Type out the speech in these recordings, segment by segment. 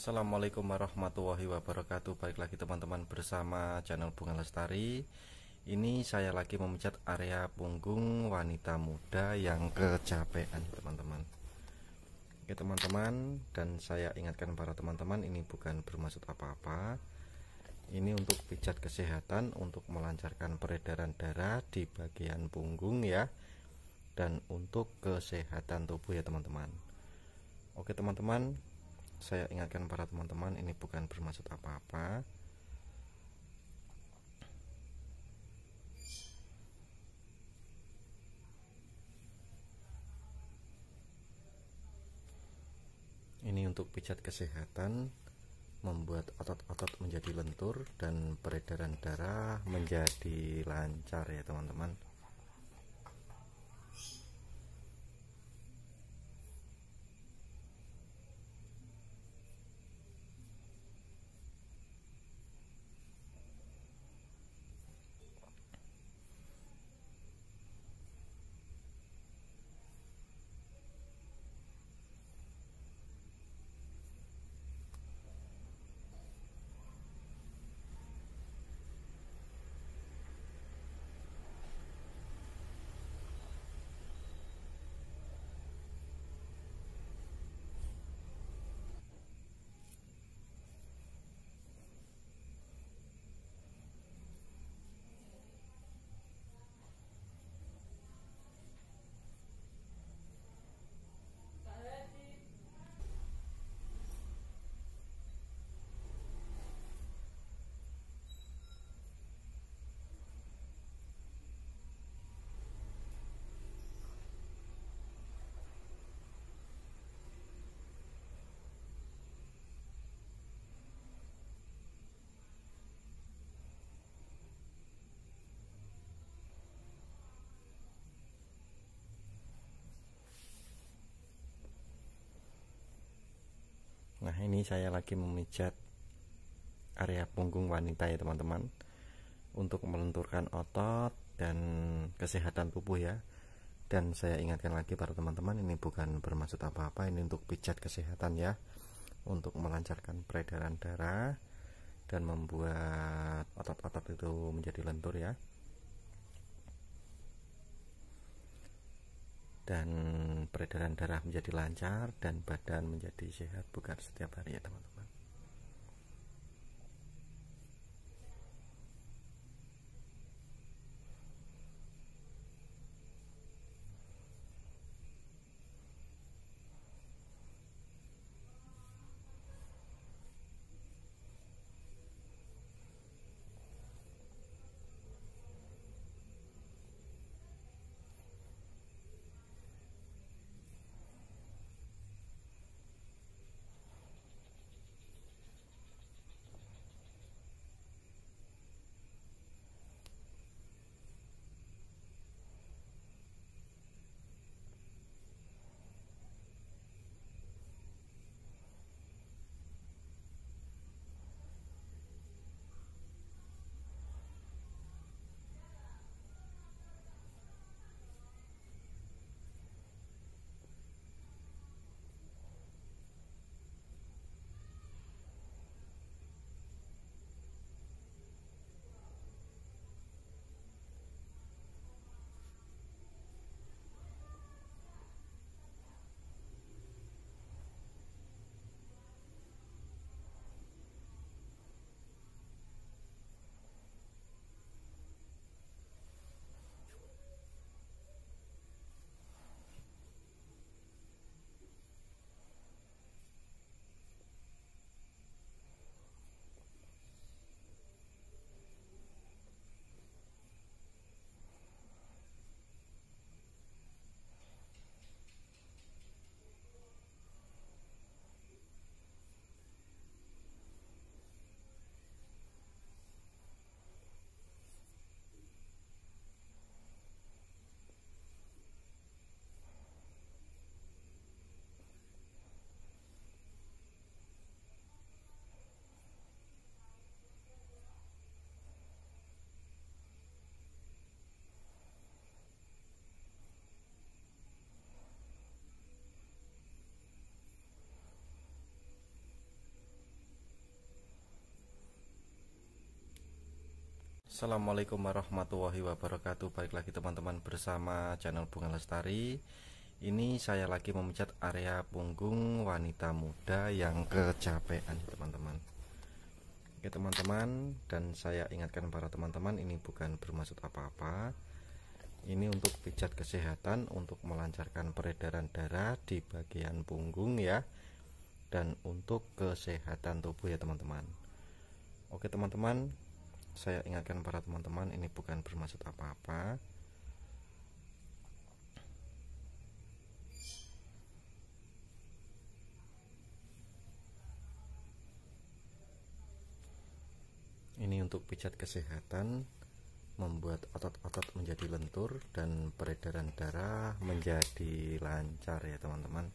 Assalamualaikum warahmatullahi wabarakatuh Balik lagi teman-teman bersama channel Bunga Lestari Ini saya lagi memecat area punggung wanita muda yang kecapean teman-teman Oke teman-teman Dan saya ingatkan para teman-teman ini bukan bermaksud apa-apa Ini untuk pijat kesehatan Untuk melancarkan peredaran darah di bagian punggung ya Dan untuk kesehatan tubuh ya teman-teman Oke teman-teman saya ingatkan para teman-teman ini bukan bermaksud apa-apa ini untuk pijat kesehatan membuat otot-otot menjadi lentur dan peredaran darah menjadi lancar ya teman-teman ini saya lagi memijat area punggung wanita ya teman-teman untuk melenturkan otot dan kesehatan tubuh ya dan saya ingatkan lagi para teman-teman ini bukan bermaksud apa-apa ini untuk pijat kesehatan ya untuk melancarkan peredaran darah dan membuat otot-otot itu menjadi lentur ya dan peredaran darah menjadi lancar dan badan menjadi sehat bukan setiap hari ya teman-teman Assalamualaikum warahmatullahi wabarakatuh Balik lagi teman-teman bersama channel Bunga Lestari Ini saya lagi memecat area punggung wanita muda yang kecapean teman-teman Oke teman-teman dan saya ingatkan para teman-teman ini bukan bermaksud apa-apa Ini untuk pijat kesehatan untuk melancarkan peredaran darah di bagian punggung ya Dan untuk kesehatan tubuh ya teman-teman Oke teman-teman saya ingatkan para teman-teman ini bukan bermaksud apa-apa ini untuk pijat kesehatan membuat otot-otot menjadi lentur dan peredaran darah menjadi lancar ya teman-teman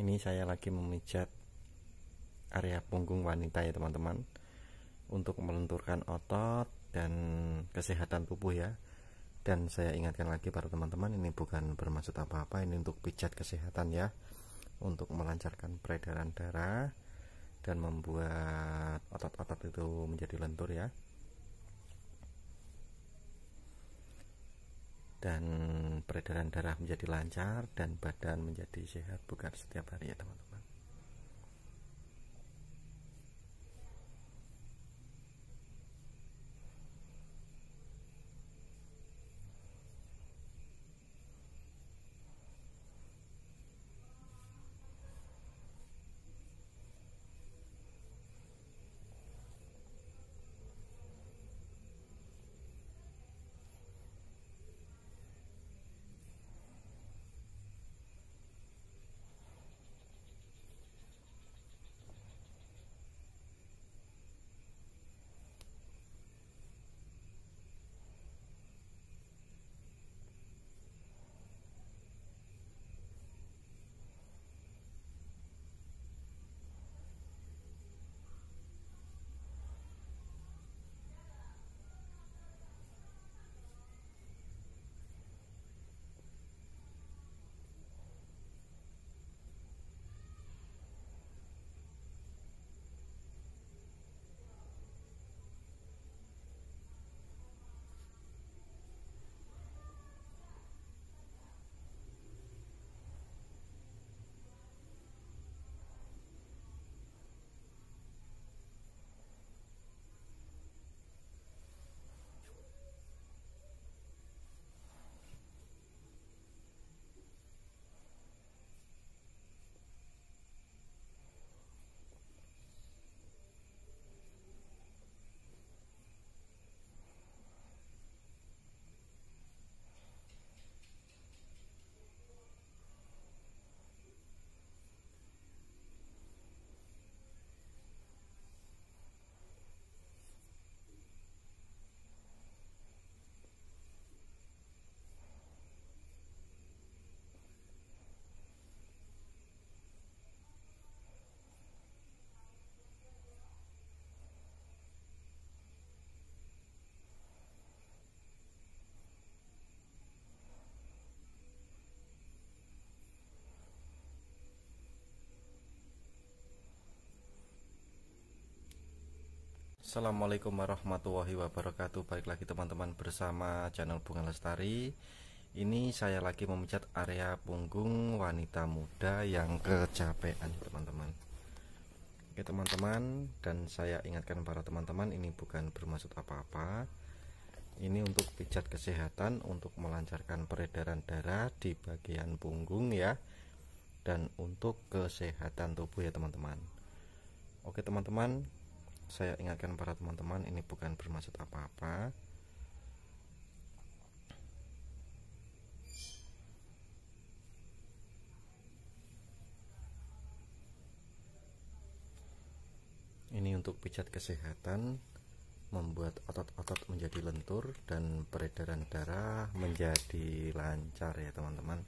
ini saya lagi memijat area punggung wanita ya teman-teman untuk melenturkan otot dan kesehatan tubuh ya dan saya ingatkan lagi para teman-teman ini bukan bermaksud apa-apa ini untuk pijat kesehatan ya untuk melancarkan peredaran darah dan membuat otot-otot itu menjadi lentur ya dan peredaran darah menjadi lancar dan badan menjadi sehat bukan setiap hari ya teman-teman Assalamualaikum warahmatullahi wabarakatuh Baik lagi teman-teman bersama channel Bunga Lestari Ini saya lagi memecat area punggung wanita muda yang kecapean teman-teman Oke teman-teman Dan saya ingatkan para teman-teman ini bukan bermaksud apa-apa Ini untuk pijat kesehatan Untuk melancarkan peredaran darah di bagian punggung ya Dan untuk kesehatan tubuh ya teman-teman Oke teman-teman saya ingatkan para teman-teman ini bukan bermaksud apa-apa ini untuk pijat kesehatan membuat otot-otot menjadi lentur dan peredaran darah menjadi lancar ya teman-teman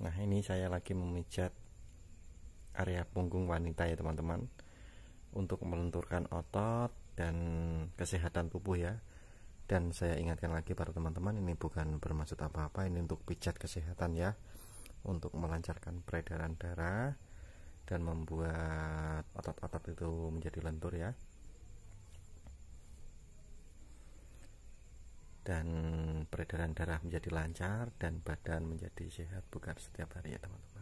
Nah ini saya lagi memijat area punggung wanita ya teman-teman Untuk melenturkan otot dan kesehatan tubuh ya Dan saya ingatkan lagi para teman-teman ini bukan bermaksud apa-apa Ini untuk pijat kesehatan ya Untuk melancarkan peredaran darah Dan membuat otot-otot itu menjadi lentur ya dan peredaran darah menjadi lancar dan badan menjadi sehat bukan setiap hari ya teman-teman